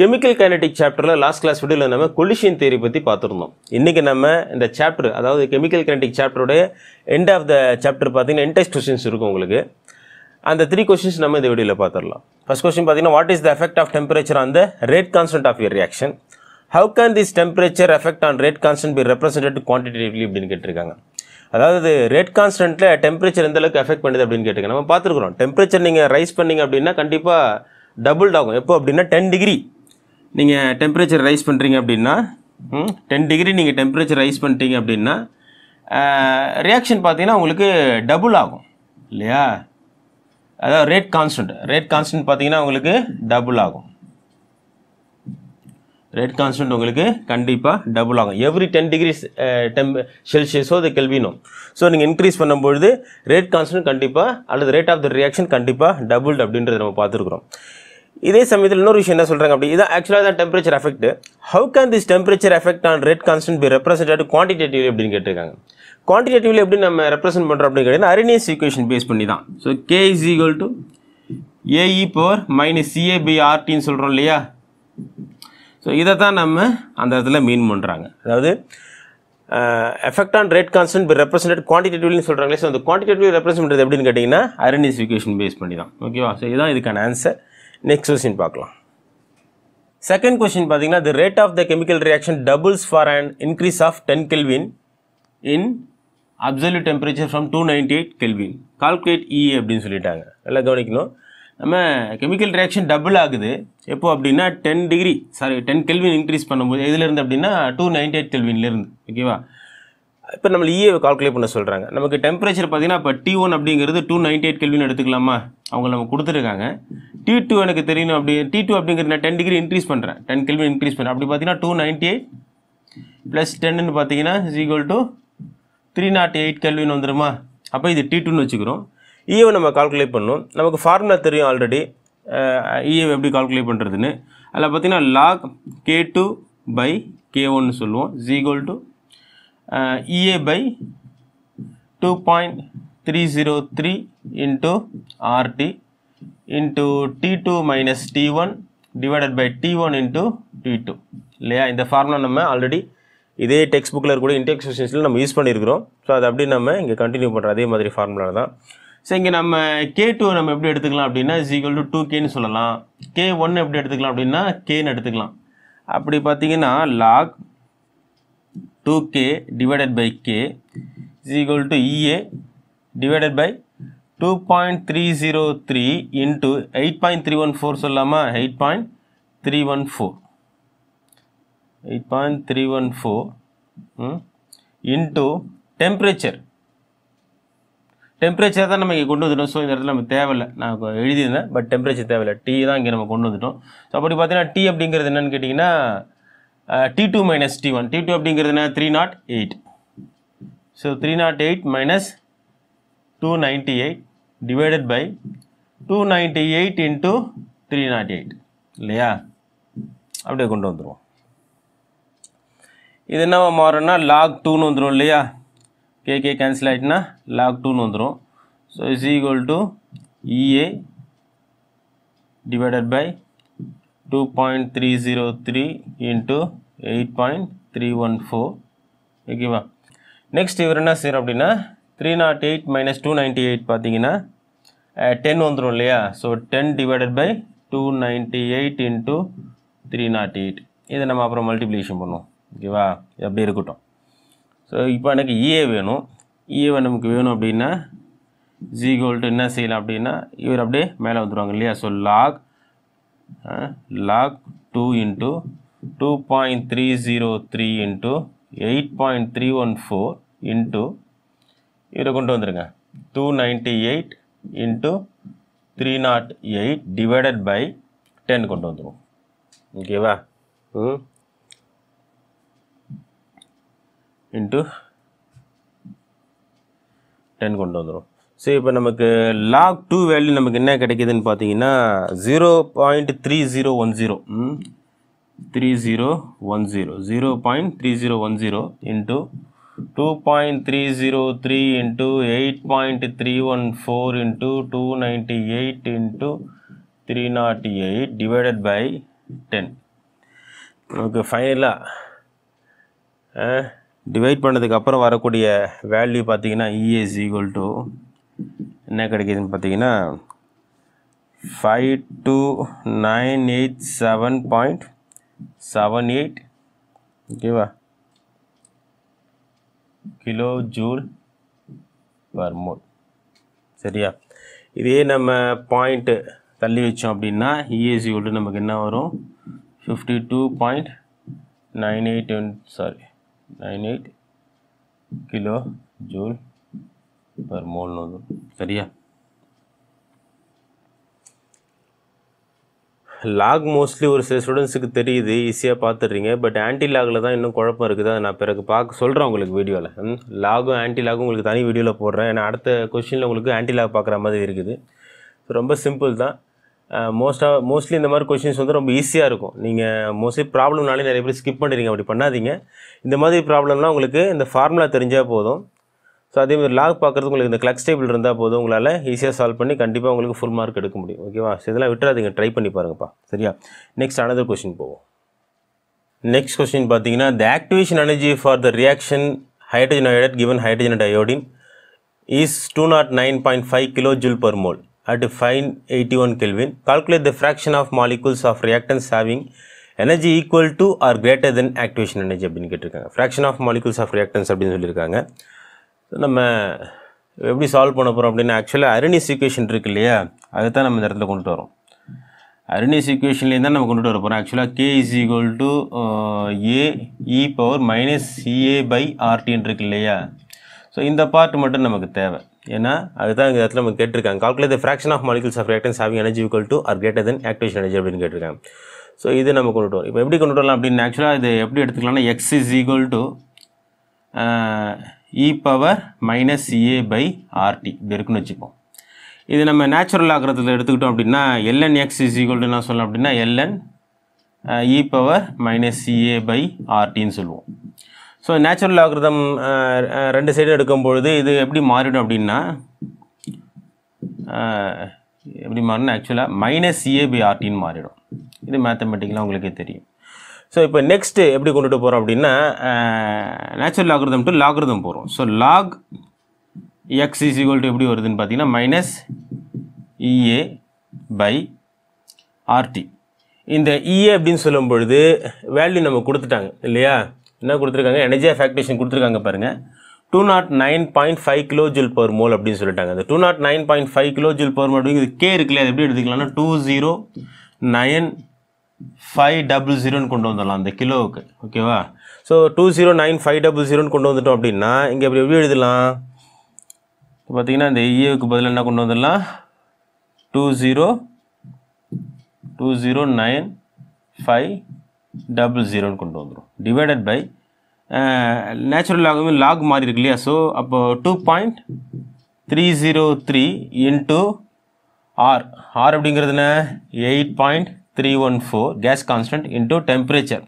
chemical kinetic சாப்டரில் last class வீடியோவில் நம்ம கொலிஷியன் தேரி பற்றி பார்த்துருந்தோம் இன்றைக்கி நம்ம இந்த சாப்டர் அதாவது கெமிக்கல் கைனட்டிக் சாப்டருடைய எண்ட் ஆஃப் த சாப்டர் பார்த்தீங்கன்னா என்டைஸ் கொஷின்ஸ் இருக்கும் உங்களுக்கு அந்த த்ரீ கொஷின்ஸ் நம்ம இந்த வீடியோவில் பார்த்துடலாம் ஃபஸ்ட் கொஸ்டின் பார்த்தீங்கன்னா what is the effect of temperature on the rate constant of a reaction how can this temperature effect on rate constant be represented quantitatively அப்படின்னு கேட்டிருக்காங்க அதாவது ரேட் கான்ஸ்டன்ட்டில் டெம்பரேச்சர் எந்த அளவுக்கு எஃபெக்ட் பண்ணுது அப்படின்னு கேட்டுக்க நம்ம பார்த்துருக்குறோம் டெம்பரேச்சர் நீங்கள் ரைஸ் பண்ணிங்க அப்படின்னா கண்டிப்பாக டபுள் ஆகும் எப்போ அப்படின்னா டென் டிகிரி நீங்கள் டெம்பரேச்சர் ரைஸ் பண்ணுறீங்க அப்படின்னா டென் டிகிரி நீங்கள் டெம்பரேச்சர் ரைஸ் பண்ணிட்டீங்க அப்படின்னா ரியாக்ஷன் பார்த்தீங்கன்னா உங்களுக்கு டபுள் ஆகும் இல்லையா அதாவது ரேட் கான்ஸ்டன்ட் ரேட் கான்ஸ்டன்ட் பார்த்தீங்கன்னா உங்களுக்கு டபுள் ஆகும் ரேட் கான்ஸ்டன்ட் உங்களுக்கு கண்டிப்பாக டபுள் ஆகும் எவ்ரி டென் டிகிரிஸ் டெம் செல்சியஸோ அது கெல்வினோ ஸோ நீங்கள் இன்க்ரீஸ் பண்ணும்பொழுது ரேட் கான்ஸ்டன்ட் கண்டிப்பாக அல்லது ரேட் ஆஃப் த ரியாக்ஷன் கண்டிப்பாக டபுள் அப்படின்றத நம்ம பார்த்துருக்குறோம் இதே சமயத்தில் இன்னொரு விஷயம் என்ன சொல்கிறாங்க அப்படி இதான் ஆக்சுவலாக தான் temperature effect how can this temperature effect on rate constant be represented quantitative அப்படின்னு கேட்டிருக்காங்க குவான்டிடேட்டிவ்லி எப்படி நம்ம ரெப்ரசென்ட் பண்ணுறோம் அப்படின்னு கேட்டீங்கன்னா அரினியஸ் ஈக்குவேஷன் பேஸ் பண்ணி தான் so K is equal to A e power minus CA by ஆர்டின்னு சொல்கிறோம் இல்லையா ஸோ இதை தான் நம்ம அந்த இடத்துல மீன் பண்ணுறாங்க அதாவது effect on rate constant be represented குவான்டிடேட்டிவ்னு சொல்கிறாங்களே ஸோ அந்த குவான்டிடேட்டிவ் ரெப்ரசன்ட் பண்ணுறது எப்படின்னு கேட்டிங்கன்னா அரினியஸ் ஈக்குவேஷன் பேஸ் பண்ணி தான் ஓகேவா ஸோ இதுதான் இதுக்கான ஆன்சர் நெக்ஸ்ட் கொஸ்டின் பார்க்கலாம் செகண்ட் கொஸ்டின் பார்த்தீங்கன்னா the rate of the chemical reaction doubles for and increase of ten kelvin in absolute temperature from two ninety eight kelvin calculate E அப்படின்னு சொல்லிட்டாங்க நல்லா கவனிக்கணும் நம்ம கெமிக்கல் ரியாக்ஷன் டபுள் ஆகுது எப்போ அப்படின்னா ten degree sorry ten kelvin increase பண்ணும்போது எதுலேருந்து அப்படின்னா டூ நைன்டி எயிட் கெல்வின்லேருந்து ஓகேவா இப்போ நம்ம இஏவை கால்குலேட் e பண்ண சொல்கிறாங்க நமக்கு டெம்பரேச்சர் பார்த்தீங்கன்னா இப்போ டி ஒன் அப்படிங்கிறது டூ நைன்டி எயிட் கெல்வின் எடுத்துக்கலாமா அவங்க நம்ம கொடுத்துருக்காங்க டி டூ எனக்கு தெரியணும் அப்படி டி டூ அப்படிங்கிறது நான் டென் டிகிரி இன்க்ரீஸ் பண்ணுறேன் டென் கெல்வின் இன்க்ரீஸ் பண்ணுறேன் அப்படி பார்த்தீங்கன்னா டூ நைன்டி எயிட் ப்ளஸ் டென்னு பார்த்தீங்கன்னா is equal to three nought eight kelvin வந்துடுமா அப்போ இது டி டூன்னு வச்சுக்கிறோம் இஏவை e நம்ம கால்குலேட் பண்ணோம் நமக்கு ஃபார்முலா தெரியும் ஆல்ரெடி இஏவை e எப்படி கால்குலேட் பண்ணுறதுன்னு அதில் பார்த்தீங்கன்னா log K two by K ஒன்னு சொல்லுவோம் ஜீகோல் to EA by 2.303 into RT into T2 minus T1 divided by T1 into T2 இல்லையா இந்த ஃபார்முலா நம்ம ஆல்ரெடி இதே டெக்ஸ்ட் புக்கில் இருக்கக்கூடிய இன்டெக்ஸ் நம்ம யூஸ் பண்ணியிருக்கிறோம் ஸோ அது அப்படியே நம்ம இங்கே continue பண்ணுறோம் அதே மாதிரி formula தான் ஸோ இங்கே நம்ம கே டூ நம்ம எப்படி எடுத்துக்கலாம் அப்படின்னா இஸ் ஈக்குவல் டு டூ கேன்னு சொல்லலாம் கே எப்படி எடுத்துக்கலாம் அப்படின்னா கேன்னு எடுத்துக்கலாம் அப்படி பார்த்தீங்கன்னா log 2k divided by k is equal to EA divided by 2.303 into 8.314 சொல்லாமா 8.314 8.314 into temperature டெம்பரேச்சர் தான் நம்ம இங்கே கொண்டு வந்துட்டோம் ஸோ இந்த இடத்துல நம்ம தேவையில்ல நான் எழுதியிருந்தேன் பட் டெம்பரேச்சர் தேவையில்லை டீ தான் இங்கே நம்ம கொண்டு வந்துட்டோம் ஸோ அப்படி பார்த்தீங்கன்னா டீ அப்படிங்கிறது என்னென்னு கேட்டிங்கன்னா T two minus T one T two அப்படிங்கிறது என்ன three nought eight so three nought eight minus two ninety eight divided by two ninety eight into three nought eight இல்லையா அப்படியே கொண்டு வந்துடுவோம் இது என்ன மாறும்னா லாக் டூன்னு வந்துடும் இல்லையா கே கே கேன்சல் ஆகிட்டுனா லாக் டூன்னு வந்துடும் so is equal to EA divided by 2.303 into 8.314 ஓகேவா நெக்ஸ்ட் இவர் என்ன செய்கிறோம் அப்படின்னா three nought eight minus two ninety eight பார்த்தீங்கன்னா டென் வந்துடும் இல்லையா so ten divided by two ninety eight into three nought eight இதை நம்ம அப்புறம் மல்டிப்ளிகேஷன் பண்ணுவோம் ஓகேவா அப்படி இருக்கட்டும் ஸோ இப்போ எனக்கு இஏ e வேணும் இஏவை e நமக்கு வேணும் அப்படின்னா என்ன செய்யலாம் அப்படின்னா இவர் அப்படியே மேலே வந்துடுவாங்க இல்லையா so log log 2 into 2.303 into 8.314 into இதை கொண்டு வந்துருங்க two ninety eight into three nought eight divided by ten கொண்டு வந்துடும் ஓகேவா ம் இன்ட்டு டென் கொண்டு வந்துடும் ஸோ இப்போ நமக்கு லாக் டூ வேல்யூ நமக்கு என்ன கிடைக்குதுன்னு பார்த்தீங்கன்னா zero point three zero one zero three zero one zero zero point three zero one zero into two point three zero three into eight point three one four into two ninety eight into three nought eight divided by ten நமக்கு ஃபைனலாக divide பண்ணதுக்கப்புறம் வரக்கூடிய value பார்த்தீங்கன்னா ES equal to என்ன கிடைக்கிதுன்னு பார்த்தீங்கன்னா five two nine eight seven point seven eight ஓகேவா kilo joule per mole சரியா இதே நம்ம பாயிண்ட்டு தள்ளி வச்சோம் அப்படின்னா இஎஸ்சி e விட நமக்கு என்ன வரும் fifty two point nine eight sorry nine eight kilo joule per mole no சரியா லாக் மோஸ்ட்லி ஒரு சில ஸ்டூடெண்ட்ஸுக்கு தெரியுது ஈஸியாக பார்த்துடுறீங்க பட் ஆன்டி லாகில் தான் இன்னும் குழப்பம் இருக்குது அதை நான் பிறகு பார்க்க சொல்கிறேன் உங்களுக்கு வீடியோவில் லாகும் ஆன்டி லாகும் உங்களுக்கு தனி வீடியோவில் போடுறேன் ஏன்னா அடுத்த கொஷினில் உங்களுக்கு ஆன்டி லாக் பார்க்குற மாதிரி இருக்குது ஸோ ரொம்ப சிம்பிள் தான் மோஸ்ட்டாக மோஸ்ட்லி இந்த மாதிரி கொஷின்ஸ் வந்து ரொம்ப ஈஸியாக இருக்கும் நீங்கள் மோஸ்ட்லி ப்ராப்ளம்னாலே நிறைய பேர் ஸ்கிப் பண்ணுறீங்க அப்படி பண்ணாதீங்க இந்த மாதிரி ப்ராப்ளம்லாம் உங்களுக்கு இந்த ஃபார்முலா தெரிஞ்சால் போதும் ஸோ அதேமாதிரி லாக் பார்க்குறது உங்களுக்கு இந்த கிளக்ஸ் டேபிள் இருந்தால் போதும் உங்களால் ஈஸியாக சால்வ் பண்ணி கண்டிப்பாக உங்களுக்கு ஃபுல் மார்க் எடுக்க முடியும் ஓகேவா ஸோ இதெல்லாம் விட்டுறாதீங்க ட்ரை பண்ணி பாருங்கப்பா சரியா நெக்ஸ்ட் அனதர் கொஸ்டின் போவோம் நெக்ஸ்ட் கொஸ்டின் பார்த்தீங்கன்னா the activation energy for the reaction hydrogen iodide given hydrogen iodide is two nought nine point five kilo joule per mole at five eighty one kelvin calculate the fraction of molecules of reactants having energy equal to or greater than activation energy அப்படின்னு கேட்டிருக்காங்க fraction of molecules of reactants அப்படின்னு சொல்லியிருக்காங்க நம்ம எப்படி solve பண்ண போகிறோம் அப்படின்னா ஆக்சுவலாக அரணி சீக்வேஷன் இருக்கு இல்லையா அதை தான் நம்ம இந்த இடத்துல கொண்டுட்டு வரோம் அரணி சீக்வேஷன்லேருந்து தான் நம்ம கொண்டுட்டு வர போகிறோம் ஆக்சுவலாக K is equal to A E power minus CA by ஆர்டின்னு இருக்கு இல்லையா ஸோ இந்த பார்ட் மட்டும் நமக்கு தேவை ஏன்னா அதுதான் இந்த இடத்துல நம்ம கேட்டிருக்காங்க calculate fraction of molecules of reactants having energy equal to or greater than activation energy அப்படின்னு கேட்டிருக்காங்க ஸோ இது நம்ம கொண்டுட்டு வரோம் இப்போ எப்படி கொண்டு வரலாம் அப்படின்னு ஆக்சுவலாக இது எப்படி எடுத்துக்கலாம்னா x is equal to E power minus A by RT இது இருக்கும் வச்சுப்போம் இது நம்ம நேச்சுரல் ஆகரத்தில் எடுத்துக்கிட்டோம் அப்படின்னா எல்என் is equal to நான் சொல்லாம் அப்படின்னா LN E power minus by by ஆர்டின்னு சொல்லுவோம் ஸோ நேச்சுரல் ஆகரத்தம் ரெண்டு செய்து எடுக்கும் பொழுது இது எப்படி மாறிடும் அப்படின்னா எப்படி மாறினா ஆக்சுவலாக மைனஸ் by rt ஆர்டின்னு மாறிடும் இது மேத்தமெட்டிக்கலாக உங்களுக்கே தெரியும் ஸோ இப்போ நெக்ஸ்ட்டு எப்படி கொண்டுட்டு போகிறோம் அப்படின்னா நேச்சுரல் லாகிருதம் டு லாகிருதம் போகிறோம் so log x is equal to எப்படி வருதுன்னு பார்த்தீங்கன்னா மைனஸ் இஏ பை ஆர்டி இந்த இஏ e அப்படின்னு சொல்லும் பொழுது வேல்யூ நம்ம கொடுத்துட்டாங்க இல்லையா என்ன கொடுத்துருக்காங்க எனர்ஜி ஃபேக்டேஷன் கொடுத்துருக்காங்க பாருங்கள் two nought nine point five kilo joule per mole அப்படின்னு சொல்லிட்டாங்க அந்த two nought nine point five kilo joule per mole அப்படிங்கிறது கே இருக்குல்ல அது எப்படி எடுத்துக்கலாம்னா two zero nine five double ஜீரோன்னு கொண்டு வந்துடலாம் அந்த கிலோவுக்கு ஓகேவா so two zero nine five double ஜீரோன்னு கொண்டு வந்துட்டோம் அப்படின்னா இங்கே எப்படி எப்படி எழுதலாம் பார்த்தீங்கன்னா இந்த இஏவுக்கு e பதில் என்ன கொண்டு வந்துடலாம் two zero two zero nine five double ஜீரோன்னு கொண்டு வந்துடும் டிவைடட் பை நேச்சுரல் லாகுமே லாக் மாறி இருக்கு இல்லையா ஸோ அப்போ two point three zero three into R R அப்படிங்கிறதுனா eight point three one four gas constant temperature temperature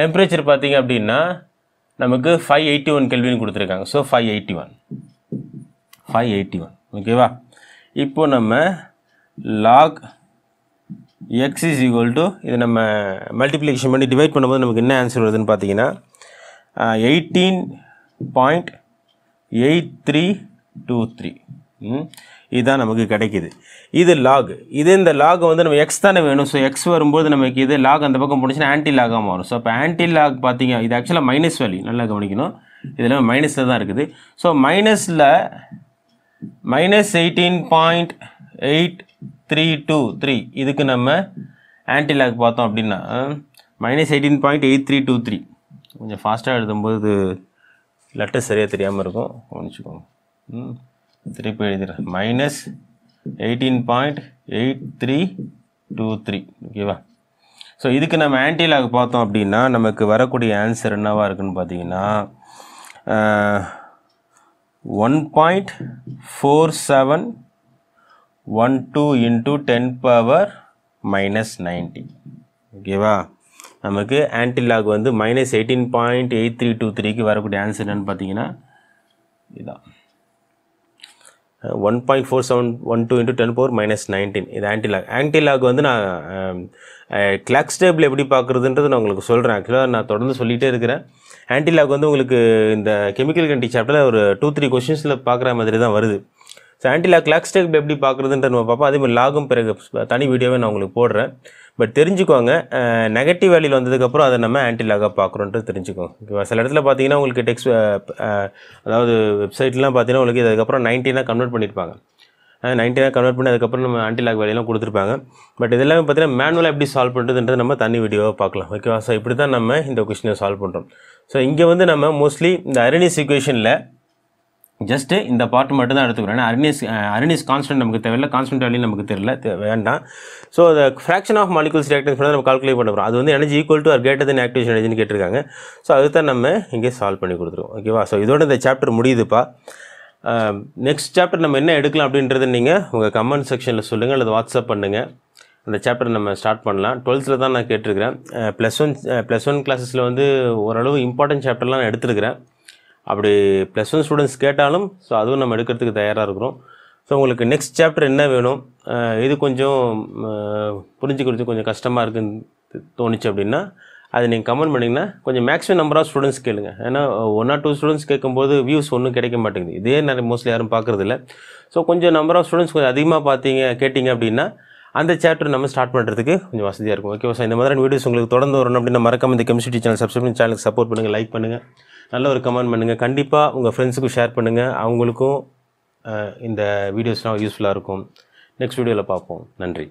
temperature பார்த்திங்க அப்படின்னா நமக்கு ஃபைவ் எயிட்டி ஒன் so கொடுத்துருக்காங்க so five eighty one five eighty one ஓகேவா இப்போ நம்ம log x is equal to இது நம்ம மல்டிப்ளிகேஷன் பண்ணி டிவைட் பண்ணும்போது நமக்கு என்ன ஆன்சர் வருதுன்னு பார்த்தீங்கன்னா eighteen point eight three two three இதுதான் நமக்கு கிடைக்கிது இது லாக் இது இந்த லாக் வந்து நம்ம எக்ஸ் தானே வேணும் ஸோ எக்ஸ் வரும்போது நமக்கு இது லாக் அந்த பக்கம் போணுச்சுன்னா ஆன்டி லாகாக மாறும் ஸோ இப்போ ஆன்டி லாக் பார்த்தீங்க இது ஆக்சுவலாக மைனஸ் வேல்யூ நல்லா கவனிக்கணும் இதெல்லாம் மைனஸில் தான் இருக்குது ஸோ மைனஸில் minus eighteen point eight three two three இதுக்கு நம்ம ஆன்டி லாக் பார்த்தோம் அப்படின்னா minus eighteen point eight three two three கொஞ்சம் ஃபாஸ்ட்டாக எழுதும்போது லெட்டர் சரியாக தெரியாமல் இருக்கும் கவனிச்சுக்கோங்க ம் திருப்பி எழுதிடுறேன் minus eighteen point eight three two three ஓகேவா ஸோ இதுக்கு நம்ம ஆன்டிலாக் பார்த்தோம் அப்படின்னா நமக்கு வரக்கூடிய ஆன்சர் என்னவாக இருக்குன்னு பார்த்தீங்கன்னா one point four seven one two into ten power minus ninety ஓகேவா நமக்கு ஆன்டிலாக் வந்து minus eighteen point eight three two த்ரீக்கு வரக்கூடிய ஆன்சர் என்னென்னு பார்த்தீங்கன்னா இதுதான் one point four seven one two into ten four minus nineteen இது ஆன்டிலாக் ஆன்டிலாக் வந்து நான் கிளாக்ஸ் um, டேபிள் uh, எப்படி பார்க்குறதுன்றது நான் உங்களுக்கு சொல்கிறேன் ஆக்சுவலாக நான் தொடர்ந்து சொல்லிகிட்டே இருக்கிறேன் ஆன்டிலாக் வந்து உங்களுக்கு இந்த கெமிக்கல் கண்டி சாப்டரில் ஒரு டூ த்ரீ கொஷின்ஸில் பார்க்குற மாதிரி தான் வருது ஸோ ஆன்டிலாக் கிளாக்ஸ் டேபிள் எப்படி பார்க்குறதுன்ற நம்ம பார்ப்போம் அதேமாதிரி லாகும் பிறகு தனி வீடியோவே நான் உங்களுக்கு போடுறேன் பட் தெரிஞ்சுக்கோங்க நெகட்டிவ் வேல்யூவில் வந்ததுக்கப்புறம் அதை நம்ம ஆன்டி பார்க்குறோன்ட்டு தெரிஞ்சுக்கோங்க சில இடத்துல பார்த்தீங்கன்னா உங்களுக்கு டெக்ஸ்ட் அதாவது வெப்சைட்லாம் பார்த்தீங்கன்னா உங்களுக்கு இதுக்கப்புறம் நைன்டீனாக கன்வெர்ட் பண்ணியிருப்பாங்க நைன்டீனாக கன்வெர்ட் பண்ணி அதுக்கப்புறம் நம்ம ஆன்டிலாக் வேலையெல்லாம் கொடுத்துருப்பாங்க பட் இதெல்லாமே பார்த்தீங்கன்னா மேனுவலாக எப்படி சால்வ் பண்ணுறதுன்றது நம்ம தனி வீடியோவாக பார்க்கலாம் ஓகேவா ஸோ இப்படி தான் நம்ம இந்த கொஷினை சால்வ் பண்ணுறோம் ஸோ இங்கே வந்து நம்ம மோஸ்ட்லி இந்த அரணி சுச்சுவேஷனில் ஜஸ்ட்டு இந்த பார்ட் மட்டும் தான் எடுத்துக்கிறோம் ஏன்னா அர்னிஸ் கான்ஸ்டன்ட் நமக்கு தெரியல கான்ஸ்டன்ட் வேல்யூ நமக்கு தெரியல வேண்டாம் ஸோ அந்த ஃப்ராக்ஷன் ஆஃப் மாலிகுல்ஸ் ரியாக்டன்ஸ் மட்டும் நம்ம கால்குலேட் பண்ணுறோம் அது வந்து energy equal to or greater than activation எனர்ஜின்னு கேட்டிருக்காங்க ஸோ அது தான் நம்ம இங்கே சால்வ் பண்ணி கொடுத்துருவோம் ஓகேவா ஸோ இதோட இந்த சாப்டர் முடியுதுப்பா நெக்ஸ்ட் um, சாப்டர் நம்ம என்ன எடுக்கலாம் அப்படின்றத நீங்கள் உங்கள் கமெண்ட் செக்ஷனில் சொல்லுங்கள் அல்லது வாட்ஸ்அப் பண்ணுங்கள் அந்த சாப்டர் நம்ம ஸ்டார்ட் பண்ணலாம் டுவெல்த்தில் தான் நான் கேட்டிருக்கிறேன் ப்ளஸ் ஒன் ப்ளஸ் ஒன் கிளாஸஸில் வந்து ஓரளவு இம்பார்ட்டன்ட் சாப்டர்லாம் நான் எடுத்துருக்கிறேன் அப்படி ப்ளஸ் ஒன் ஸ்டூடெண்ட்ஸ் கேட்டாலும் ஸோ அதுவும் நம்ம எடுக்கிறதுக்கு தயாராக இருக்கிறோம் ஸோ உங்களுக்கு நெக்ஸ்ட் சாப்டர் என்ன வேணும் இது கொஞ்சம் புரிஞ்சுக்கிறது கொஞ்சம் கஷ்டமாக இருக்குன்னு தோணுச்சு அப்படின்னா அது நீங்கள் கமெண்ட் பண்ணிங்கன்னா கொஞ்சம் மேக்ஸிமம் நம்பர் ஆஃப் ஸ்டூடெண்ட்ஸ் கேளுங்க ஏன்னா ஒன் ஆர் டூ ஸ்டூடெண்ட்ஸ் கேட்கும்போது வியூஸ் ஒன்றும் கிடைக்க மாட்டேங்குது இதே நிறைய மோஸ்ட்லி யாரும் பார்க்குறதில்ல ஸோ கொஞ்சம் நம்பர் ஆஃப் ஸ்டூடெண்ட்ஸ் கொஞ்சம் அதிகமாக பார்த்தீங்க கேட்டிங்க அப்படின்னா அந்த சாப்டர் நம்ம ஸ்டார்ட் பண்ணுறதுக்கு கொஞ்சம் வசதியாக இருக்கும் ஓகே சார் இந்த மாதிரியான வீடியோஸ் உங்களுக்கு தொடர்ந்து வரணும் அப்படின்னா மறக்காம இந்த கெமிஸ்ட்ரி சேனல் சப்ஸ்கிரைப் சேனலுக்கு சப்போர்ட் பண்ணுங்கள் லைக் பண்ணுங்கள் நல்ல ஒரு கமெண்ட் பண்ணுங்கள் கண்டிப்பாக உங்கள் ஃப்ரெண்ட்ஸுக்கும் ஷேர் பண்ணுங்கள் அவங்களுக்கும் இந்த வீடியோஸ்லாம் யூஸ்ஃபுல்லாக இருக்கும் நெக்ஸ்ட் வீடியோவில் பார்ப்போம் நன்றி